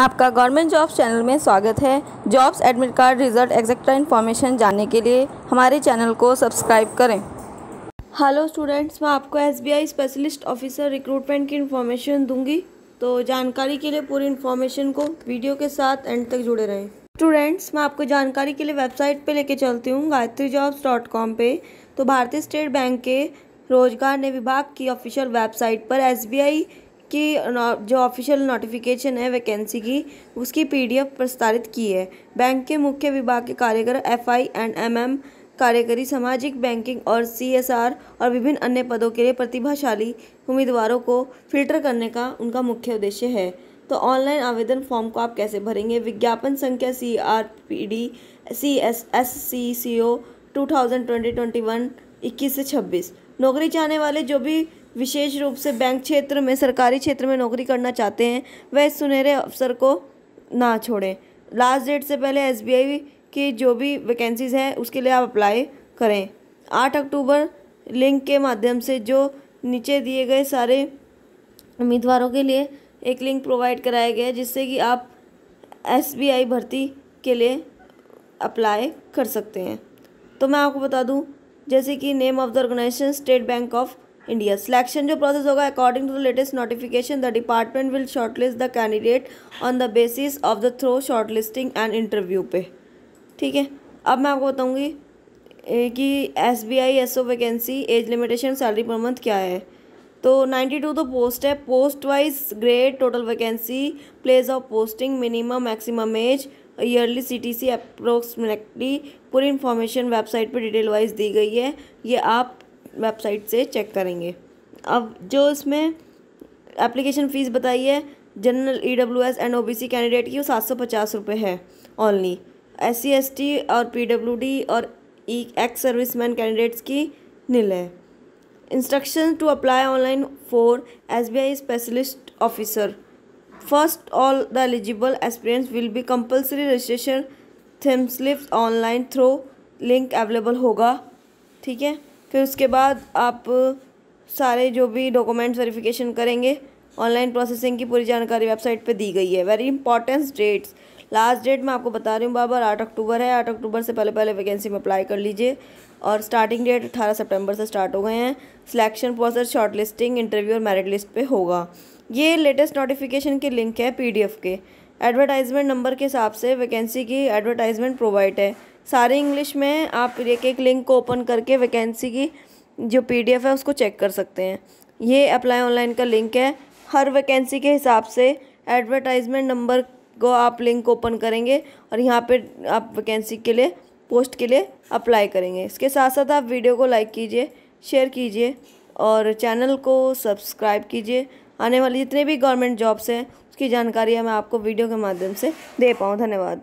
आपका government jobs channel में स्वागत है jobs admit card result etcetera information जानने के लिए हमारे चैनल को सब्सक्राइब करें हेलो स्टूडेंट्स मैं आपको एसबीआई स्पेशलिस्ट ऑफिसर रिक्रूटमेंट की इन्फॉर्मेशन दूंगी तो जानकारी के लिए पूरी इन्फॉर्मेशन को वीडियो के साथ एंड तक जुड़े रहें स्टूडेंट्स मैं आपको जानकारी के लिए वेबसाइट पर लेके चलती हूँ गायत्री जॉब्स डॉट कॉम पर तो भारतीय स्टेट बैंक के रोजगार ने विभाग की ऑफिशियल वेबसाइट पर एस की जो ऑफिशियल नोटिफिकेशन है वैकेंसी की उसकी पीडीएफ प्रस्तारित की है बैंक के मुख्य विभाग के कार्यकर एफआई एंड एमएम कार्यकारी सामाजिक बैंकिंग और सीएसआर और विभिन्न अन्य पदों के लिए प्रतिभाशाली उम्मीदवारों को फिल्टर करने का उनका मुख्य उद्देश्य है तो ऑनलाइन आवेदन फॉर्म को आप कैसे भरेंगे विज्ञापन संख्या C R P D C S S C C O two thousand twenty twenty one इक्कीस से छब्बीस नौकरी चाहने वाले जो भी विशेष रूप से बैंक क्षेत्र में सरकारी क्षेत्र में नौकरी करना चाहते हैं वह इस सुनहरे अवसर को ना छोड़ें लास्ट डेट से पहले एस की जो भी वैकेंसीज़ हैं उसके लिए आप अप्लाई करें आठ अक्टूबर लिंक के माध्यम से जो नीचे दिए गए सारे उम्मीदवारों के लिए एक लिंक प्रोवाइड कराया गया है जिससे कि आप एस भर्ती के लिए अप्लाई कर सकते हैं तो मैं आपको बता दूं जैसे कि name of the organization State Bank of India selection जो प्रोसेस होगा according to the latest notification the department will shortlist the candidate on the basis of the through shortlisting and interview पे ठीक है अब मैं आपको बताऊँगी कि S B I S O vacancy age limitation salary पर मंथ क्या है तो नाइन्टी टू तो पोस्ट है post wise grade total vacancy place of posting minimum maximum age yearly C T C approximately पूरी इन्फॉर्मेशन वेबसाइट पर detail wise दी गई है ये आप वेबसाइट से चेक करेंगे अब जो इसमें एप्लीकेशन फ़ीस बताई है general E W S and O B C candidate की वो सात सौ पचास रुपये e है only S C S T और पी डब्ल्यू डी और E X service man candidates की नील है instruction to apply online for S B I specialist officer first all the eligible experience will be compulsory registration थिम slips online through link available होगा ठीक है फिर उसके बाद आप सारे जो भी डॉक्यूमेंट्स वेरिफिकेशन करेंगे ऑनलाइन प्रोसेसिंग की पूरी जानकारी वेबसाइट पे दी गई है very importance dates last date मैं आपको बता रही हूँ बाबर आठ अक्टूबर है आठ अक्टूबर से पहले पहले वैकेंसी में अप्लाई कर लीजिए और स्टार्टिंग डेट अठारह सितंबर से स्टार्ट हो गए हैं selection process short listing interview और मेरिट लिस्ट पर होगा ये लेटेस्ट नोटिफिकेशन की लिंक है पी के एडवर्टाइजमेंट नंबर के हिसाब से वैकेंसी की एडवर्टाइजमेंट प्रोवाइड है सारे इंग्लिश में आप एक एक लिंक को ओपन करके वैकेंसी की जो पीडीएफ है उसको चेक कर सकते हैं ये अप्लाई ऑनलाइन का लिंक है हर वैकेंसी के हिसाब से एडवर्टाइजमेंट नंबर को आप लिंक ओपन करेंगे और यहाँ पे आप वैकेंसी के लिए पोस्ट के लिए अप्लाई करेंगे इसके साथ साथ आप वीडियो को लाइक कीजिए शेयर कीजिए और चैनल को सब्सक्राइब कीजिए आने वाली जितने भी गवर्नमेंट जॉब्स हैं उसकी जानकारी मैं आपको वीडियो के माध्यम से दे पाऊँ धन्यवाद